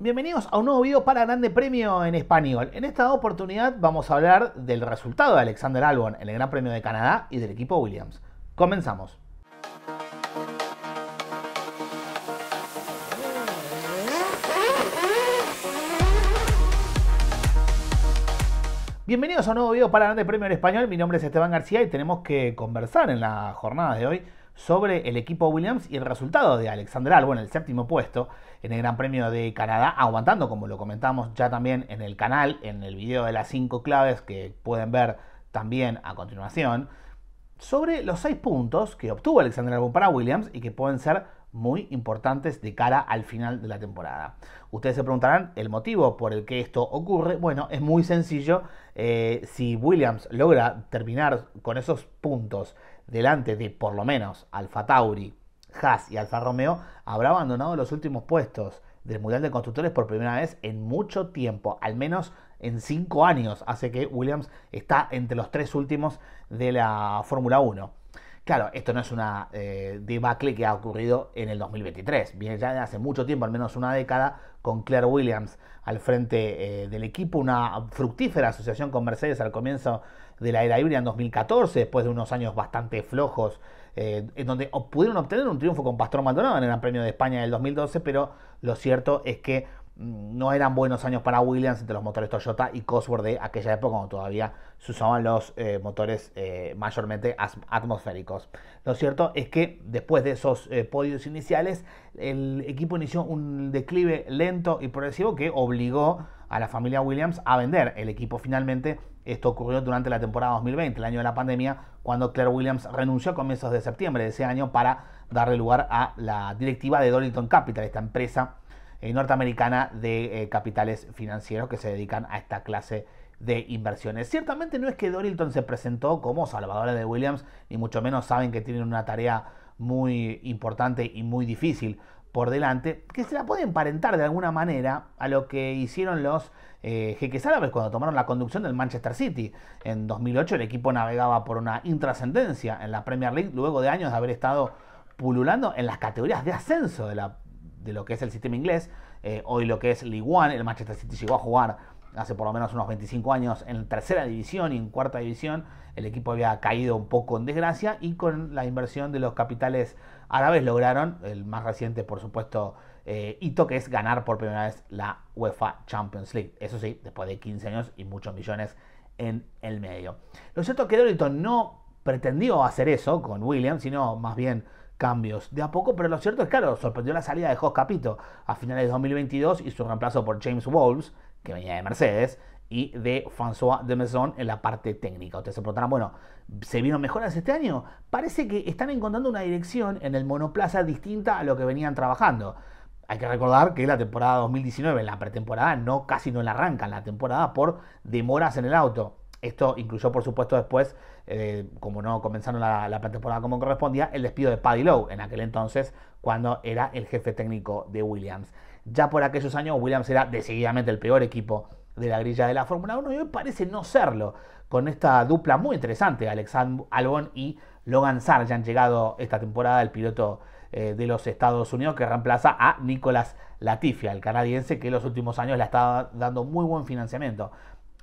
Bienvenidos a un nuevo video para Grande Premio en Español. En esta oportunidad vamos a hablar del resultado de Alexander Albon en el Gran Premio de Canadá y del equipo Williams. Comenzamos. Bienvenidos a un nuevo video para Grande Premio en Español. Mi nombre es Esteban García y tenemos que conversar en la jornada de hoy sobre el equipo Williams y el resultado de Alexander Albon, en el séptimo puesto en el Gran Premio de Canadá, aguantando, como lo comentamos ya también en el canal, en el video de las cinco claves que pueden ver también a continuación, sobre los seis puntos que obtuvo Alexander Albon para Williams y que pueden ser muy importantes de cara al final de la temporada. Ustedes se preguntarán el motivo por el que esto ocurre. Bueno, es muy sencillo. Eh, si Williams logra terminar con esos puntos delante de por lo menos Alfa Tauri, Haas y Alfa Romeo, habrá abandonado los últimos puestos del Mundial de Constructores por primera vez en mucho tiempo, al menos en cinco años, hace que Williams está entre los tres últimos de la Fórmula 1. Claro, esto no es una eh, debacle que ha ocurrido en el 2023. Viene ya de hace mucho tiempo, al menos una década, con Claire Williams al frente eh, del equipo, una fructífera asociación con Mercedes al comienzo de la era híbrida en 2014, después de unos años bastante flojos, eh, en donde pudieron obtener un triunfo con Pastor Maldonado en el Premio de España del 2012, pero lo cierto es que no eran buenos años para Williams entre los motores Toyota y Cosworth de aquella época cuando todavía se usaban los eh, motores eh, mayormente atmosféricos. Lo cierto es que después de esos eh, podios iniciales, el equipo inició un declive lento y progresivo que obligó a la familia Williams a vender el equipo finalmente. Esto ocurrió durante la temporada 2020, el año de la pandemia, cuando Claire Williams renunció a comienzos de septiembre de ese año para darle lugar a la directiva de Dolington Capital, esta empresa eh, norteamericana de eh, capitales financieros que se dedican a esta clase de inversiones. Ciertamente no es que Dorilton se presentó como salvadora de Williams, ni mucho menos saben que tienen una tarea muy importante y muy difícil por delante, que se la puede emparentar de alguna manera a lo que hicieron los eh, jeques árabes cuando tomaron la conducción del Manchester City. En 2008 el equipo navegaba por una intrascendencia en la Premier League luego de años de haber estado pululando en las categorías de ascenso de la de lo que es el sistema inglés. Eh, hoy lo que es League One, el Manchester City llegó a jugar hace por lo menos unos 25 años en tercera división y en cuarta división. El equipo había caído un poco en desgracia y con la inversión de los capitales árabes lograron, el más reciente por supuesto, eh, hito que es ganar por primera vez la UEFA Champions League. Eso sí, después de 15 años y muchos millones en el medio. Lo cierto es que Dorito no pretendió hacer eso con William sino más bien cambios de a poco, pero lo cierto es, claro, sorprendió la salida de Jos Capito a finales de 2022 y su reemplazo por James Wolves, que venía de Mercedes, y de François de Maison en la parte técnica. Ustedes se preguntarán, bueno, ¿se vieron mejoras este año? Parece que están encontrando una dirección en el monoplaza distinta a lo que venían trabajando. Hay que recordar que la temporada 2019, en la pretemporada, no, casi no la arrancan la temporada por demoras en el auto. Esto incluyó, por supuesto, después eh, como no comenzaron la, la como correspondía, el despido de Paddy Lowe, en aquel entonces, cuando era el jefe técnico de Williams. Ya por aquellos años, Williams era decididamente el peor equipo de la grilla de la Fórmula 1 y hoy parece no serlo, con esta dupla muy interesante, Alexander Albon y Logan Ya han llegado esta temporada el piloto eh, de los Estados Unidos que reemplaza a Nicolas Latifia, el canadiense que en los últimos años le ha estado dando muy buen financiamiento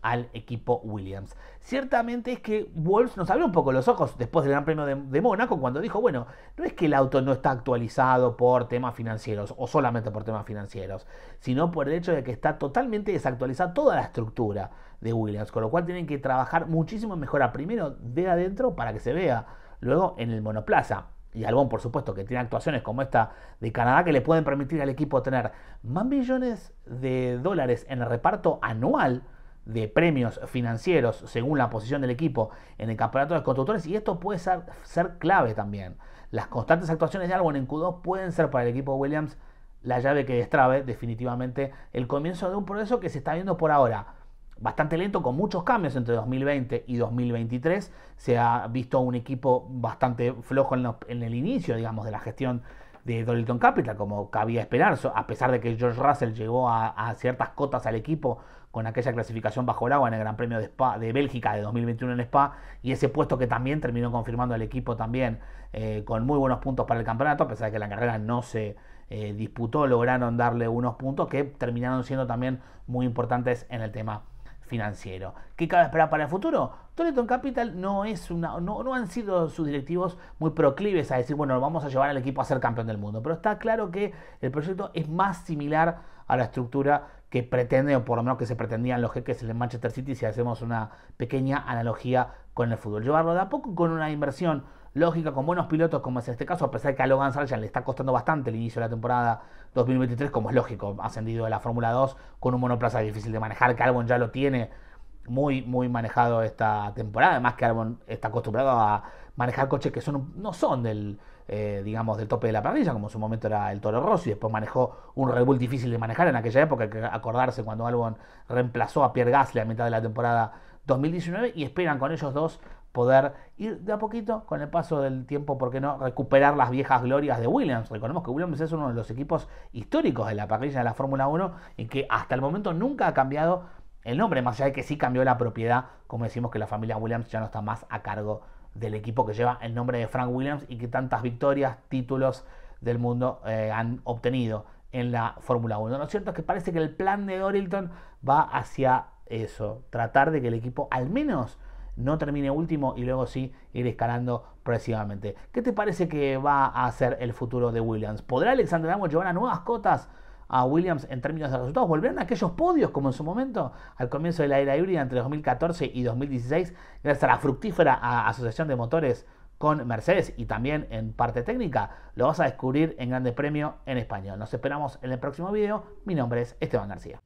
al equipo Williams. Ciertamente es que Wolves nos abrió un poco los ojos después del Gran Premio de, Mónaco cuando dijo, bueno, no es que el auto no está actualizado por temas financieros o solamente por temas financieros, sino por el hecho de que está totalmente desactualizada toda la estructura de Williams, con lo cual tienen que trabajar muchísimo mejora primero de adentro para que se vea, luego en el monoplaza y algo por supuesto, que tiene actuaciones como esta de Canadá que le pueden permitir al equipo tener más millones de dólares en el reparto anual de premios financieros según la posición del equipo en el campeonato de constructores y esto puede ser, ser clave también. Las constantes actuaciones de Albon en Q2 pueden ser para el equipo Williams la llave que destrabe definitivamente el comienzo de un proceso que se está viendo por ahora bastante lento con muchos cambios entre 2020 y 2023. Se ha visto un equipo bastante flojo en, en el inicio, digamos, de la gestión de Dollyton Capital, como cabía esperar, a pesar de que George Russell llegó a, ciertas cotas al equipo con aquella clasificación bajo el agua en el Gran Premio de, Spa, de Bélgica de 2021 en Spa, y ese puesto que también terminó confirmando al equipo también eh, con muy buenos puntos para el campeonato, a pesar de que la carrera no se eh, disputó, lograron darle unos puntos que terminaron siendo también muy importantes en el tema financiero. ¿Qué cabe esperar para el futuro? Toleton Capital no es una, no, no, han sido sus directivos muy proclives a decir, bueno, vamos a llevar al equipo a ser campeón del mundo. Pero está claro que el proyecto es más similar a la estructura que pretende, o por lo menos que se pretendían los jeques en el Manchester City, si hacemos una pequeña analogía con el fútbol. Llevarlo de a poco con una inversión lógica, con buenos pilotos como es este caso, a pesar de que a Logan Sargent le está costando bastante el inicio de la temporada 2023, como es lógico, ascendido de la Fórmula 2 con un monoplaza difícil de manejar, que Albon ya lo tiene muy, muy manejado esta temporada, además que Albon está acostumbrado a manejar coches que son, no son del, eh, digamos, del tope de la parrilla, como en su momento era el Toro Rosso, y después manejó un Red Bull difícil de manejar en aquella época, que acordarse cuando Albon reemplazó a Pierre Gasly a mitad de la temporada 2019, y esperan con ellos dos poder ir de a poquito, con el paso del tiempo, ¿por qué no?, recuperar las viejas glorias de Williams. Recordemos que Williams es uno de los equipos históricos de la parrilla de la Fórmula 1 y que hasta el momento nunca ha cambiado el nombre, más allá de que sí cambió la propiedad, como decimos que la familia Williams ya no está más a cargo del equipo que lleva el nombre de Frank Williams y que tantas victorias, títulos del mundo eh, han obtenido en la Fórmula 1. Lo cierto es que parece que el plan de Dorilton va hacia eso, tratar de que el equipo al menos no termine último y luego sí ir escalando progresivamente. ¿Qué te parece que va a ser el futuro de Williams? ¿Podrá Alexander Albon llevar a nuevas cotas? a Williams en términos de resultados, ¿Volverán a aquellos podios como en su momento al comienzo de la era híbrida entre 2014 y 2016, gracias a la fructífera asociación de motores con Mercedes y también en parte técnica. Lo vas a descubrir en Grande Premio en español. Nos esperamos en el próximo video. Mi nombre es Esteban García.